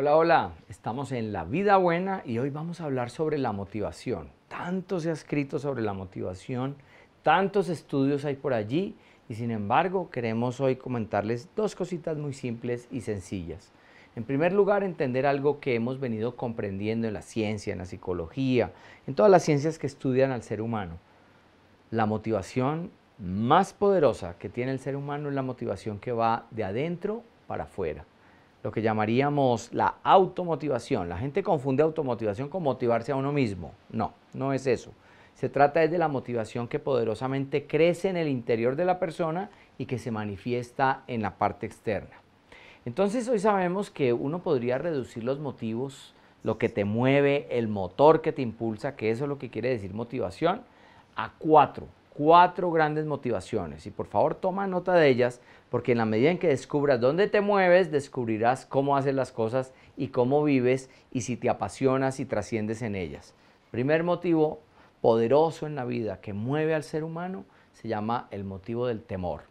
Hola, hola, estamos en La Vida Buena y hoy vamos a hablar sobre la motivación. Tanto se ha escrito sobre la motivación, tantos estudios hay por allí y sin embargo queremos hoy comentarles dos cositas muy simples y sencillas. En primer lugar, entender algo que hemos venido comprendiendo en la ciencia, en la psicología, en todas las ciencias que estudian al ser humano. La motivación más poderosa que tiene el ser humano es la motivación que va de adentro para afuera lo que llamaríamos la automotivación. La gente confunde automotivación con motivarse a uno mismo. No, no es eso. Se trata de la motivación que poderosamente crece en el interior de la persona y que se manifiesta en la parte externa. Entonces hoy sabemos que uno podría reducir los motivos, lo que te mueve, el motor que te impulsa, que eso es lo que quiere decir motivación, a cuatro cuatro grandes motivaciones y por favor toma nota de ellas porque en la medida en que descubras dónde te mueves, descubrirás cómo haces las cosas y cómo vives y si te apasionas y trasciendes en ellas. Primer motivo poderoso en la vida que mueve al ser humano se llama el motivo del temor.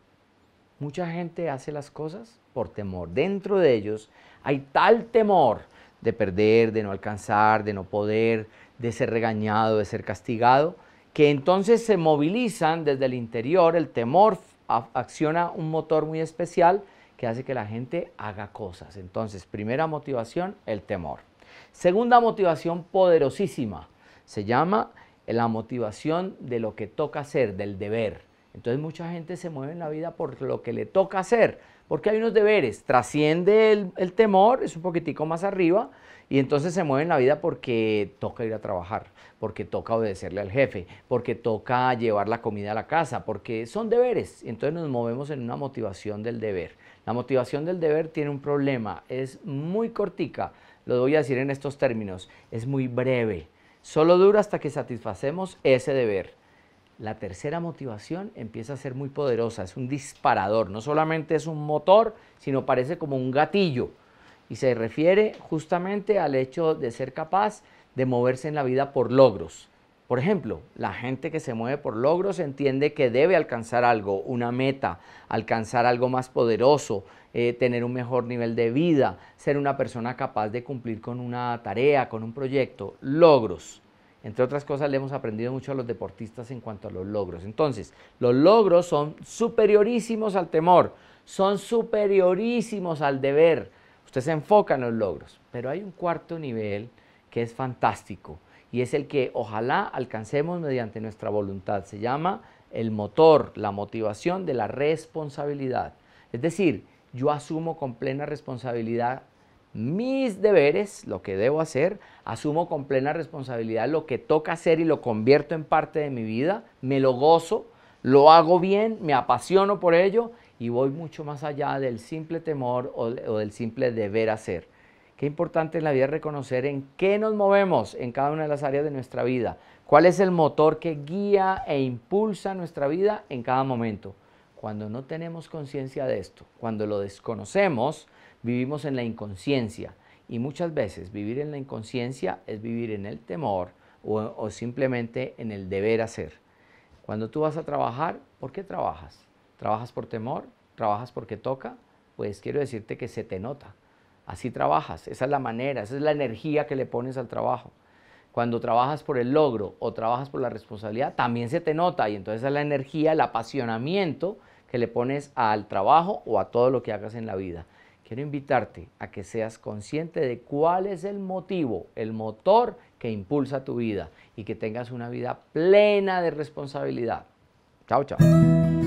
Mucha gente hace las cosas por temor. Dentro de ellos hay tal temor de perder, de no alcanzar, de no poder, de ser regañado, de ser castigado, que entonces se movilizan desde el interior, el temor acciona un motor muy especial que hace que la gente haga cosas. Entonces, primera motivación, el temor. Segunda motivación poderosísima, se llama la motivación de lo que toca hacer, del deber. Entonces mucha gente se mueve en la vida por lo que le toca hacer, porque hay unos deberes. Trasciende el, temor, es un poquitico más arriba, y entonces se mueve en la vida porque toca ir a trabajar, porque toca obedecerle al jefe, porque toca llevar la comida a la casa, porque son deberes. Entonces nos movemos en una motivación del deber. La motivación del deber tiene un problema, es muy cortica, lo voy a decir en estos términos, es muy breve. Solo dura hasta que satisfacemos ese deber la tercera motivación empieza a ser muy poderosa, es un disparador, no solamente es un motor, sino parece como un gatillo. Y se refiere justamente al hecho de ser capaz de moverse en la vida por logros. Por ejemplo, la gente que se mueve por logros entiende que debe alcanzar algo, una meta, alcanzar algo más poderoso, eh, tener un mejor nivel de vida, ser una persona capaz de cumplir con una tarea, con un proyecto. Logros. Entre otras cosas, le hemos aprendido mucho a los deportistas en cuanto a los logros. Entonces, los logros son superiorísimos al temor, son superiorísimos al deber. Usted se enfoca en los logros, pero hay un cuarto nivel que es fantástico y es el que ojalá alcancemos mediante nuestra voluntad. Se llama el motor, la motivación de la responsabilidad. Es decir, yo asumo con plena responsabilidad mis deberes, lo que debo hacer, asumo con plena responsabilidad lo que toca hacer y lo convierto en parte de mi vida, me lo gozo, lo hago bien, me apasiono por ello y voy mucho más allá del simple temor o, del simple deber hacer. Qué importante en la vida reconocer en qué nos movemos en cada una de las áreas de nuestra vida, cuál es el motor que guía e impulsa nuestra vida en cada momento. Cuando no tenemos conciencia de esto, cuando lo desconocemos, vivimos en la inconsciencia y muchas veces vivir en la inconsciencia es vivir en el temor o, simplemente en el deber hacer. Cuando tú vas a trabajar, ¿por qué trabajas? ¿Trabajas por temor? ¿Trabajas porque toca? Pues quiero decirte que se te nota. Así trabajas, esa es la manera, esa es la energía que le pones al trabajo. Cuando trabajas por el logro o trabajas por la responsabilidad, también se te nota y entonces es la energía, el apasionamiento que le pones al trabajo o a todo lo que hagas en la vida quiero invitarte a que seas consciente de cuál es el motivo, el motor que impulsa tu vida y que tengas una vida plena de responsabilidad. Chao, chao.